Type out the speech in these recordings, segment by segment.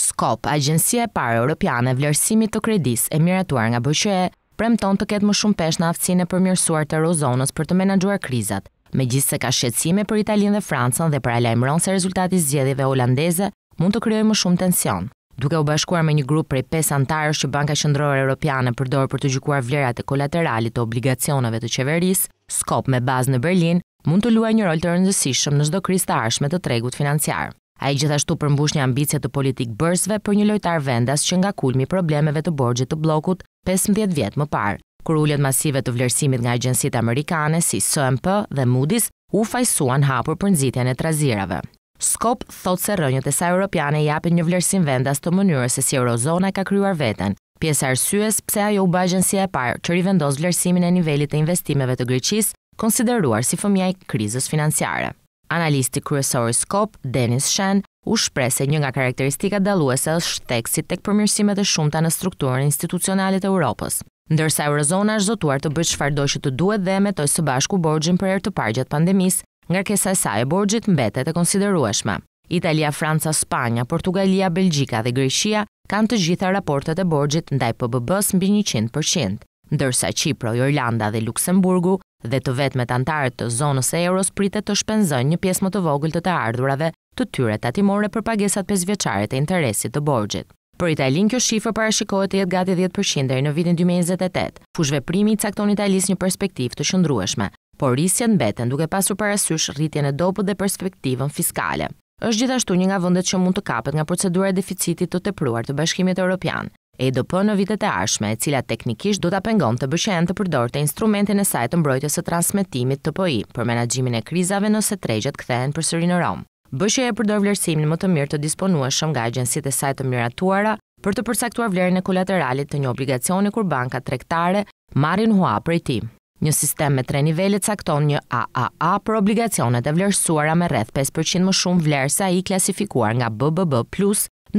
Skop, agjensia e parë europiane e vlerësimit të kredis e miratuar nga BCE, premton të ketë më shumë pesh në aftësinë e përmirësuar të rozonës për të menaxhuar krizat, megjithëse ka shqetësime për Italinë dhe Francën dhe për alajmëron se rezultati i holandese, holandeze mund të krijojë më shumë tension. Duke u bashkuar me një grup prej 5 antarësh që Banka Qendrore Europiane përdor për të gjykuar vlerat e kolateralit të obligacioneve të qeverisë, Skop me bazë në Berlin mund të luajë një rol të rëndësishëm në çdo krizë të ardhshme të tregut financiar. A i gjithashtu përmbush një ambicje të politikë bërzve për një lojtar vendas që nga kulmi problemeve të borgjit të blokut 15 vjetë më parë. Kër ullet masive të vlerësimit nga agjensit amerikane si SMP dhe Moody's, u fajsuan hapur për nëzitjen e trazirave. Skop thot se rënjët e sa europiane japin një vlerësim vendas të mënyrë se si eurozona ka kryuar veten, pjesë arsyes pse ajo u bë agjensia e parë që rivendos vlerësimin e nivelit të investimeve të Greqisë, konsideruar si fëmija i krizës financiare. Analisti kryesori Skop, Dennis Shen, u shpreh se një nga karakteristikat dalluese është teksti tek përmirësimet e shumta në strukturën institucionale të Europës, ndërsa Eurozona është zotuar të bëjë çfarëdo që të duhet dhe me të së bashku borxhin për herë të parë gjatë pandemisë, ngarkesa e saj e borxhit mbetet e konsiderueshme. Italia, Franca, Spanja, Portugalia, Belgjika dhe Greqia kanë të gjitha raportet e borxhit ndaj PBB-s mbi 100%, ndërsa Çipri, Irlanda dhe Luksemburgu dhe të vetmet antarët të zonës e euros pritet të shpenzojnë një pjesë më të vogël të të ardhurave të tyre tatimore për pagesat 5 vjeqare të interesit të borgjit. Për Italin, kjo shifër parashikohet të jetë gati 10% dhe në vitin 2028, fushve primi i cakton Italis një perspektiv të shëndrueshme, por rrisjen beten duke pasur parasysh rritjen e dopët dhe perspektivën fiskale. Êshtë gjithashtu një nga vëndet që mund të kapet nga procedura e deficitit të tepruar të bashkimit e Europian, EDP në vitet e ashme, e cila teknikisht do ta pengon të bëshen të përdor të instrumentin e saj të mbrojtjes së transmetimit TPI për menaxhimin e krizave nëse tregjet kthehen përsëri në Rom. Bëqja e përdor vlerësimin më të mirë të disponueshëm nga agjensit e saj të miratuara, për të përcaktuar vlerën e kolateralit të një obligacioni kur banka tregtare marrin për prej tij. Një sistem me tre nivele cakton një AAA për obligacionet e vlerësuara me rreth 5% më shumë vlerë sa i klasifikuar nga BBB+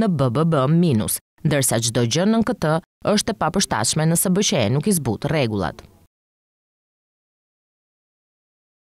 në BBB- dërsa qdo gjënë në këtë është e papështashme nëse bëqeje nuk i zbutë regullatë.